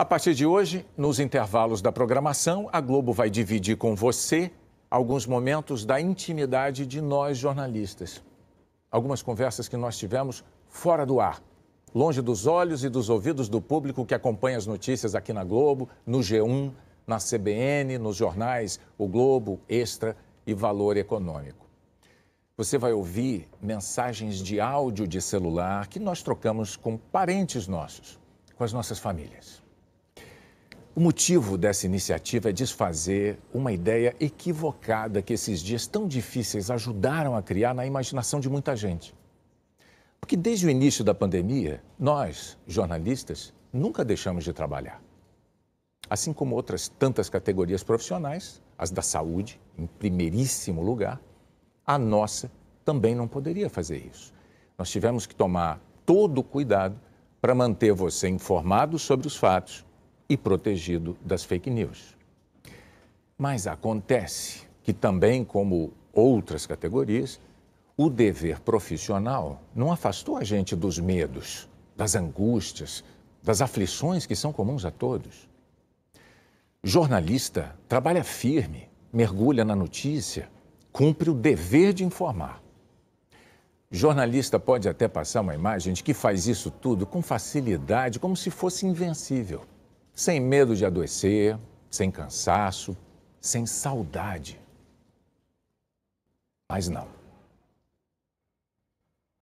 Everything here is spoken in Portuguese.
A partir de hoje, nos intervalos da programação, a Globo vai dividir com você alguns momentos da intimidade de nós jornalistas. Algumas conversas que nós tivemos fora do ar, longe dos olhos e dos ouvidos do público que acompanha as notícias aqui na Globo, no G1, na CBN, nos jornais O Globo, Extra e Valor Econômico. Você vai ouvir mensagens de áudio de celular que nós trocamos com parentes nossos, com as nossas famílias. O motivo dessa iniciativa é desfazer uma ideia equivocada que esses dias tão difíceis ajudaram a criar na imaginação de muita gente. Porque desde o início da pandemia, nós, jornalistas, nunca deixamos de trabalhar. Assim como outras tantas categorias profissionais, as da saúde, em primeiríssimo lugar, a nossa também não poderia fazer isso. Nós tivemos que tomar todo o cuidado para manter você informado sobre os fatos e protegido das fake news. Mas acontece que também, como outras categorias, o dever profissional não afastou a gente dos medos, das angústias, das aflições que são comuns a todos. Jornalista trabalha firme, mergulha na notícia, cumpre o dever de informar. Jornalista pode até passar uma imagem de que faz isso tudo com facilidade, como se fosse invencível sem medo de adoecer, sem cansaço, sem saudade. Mas não.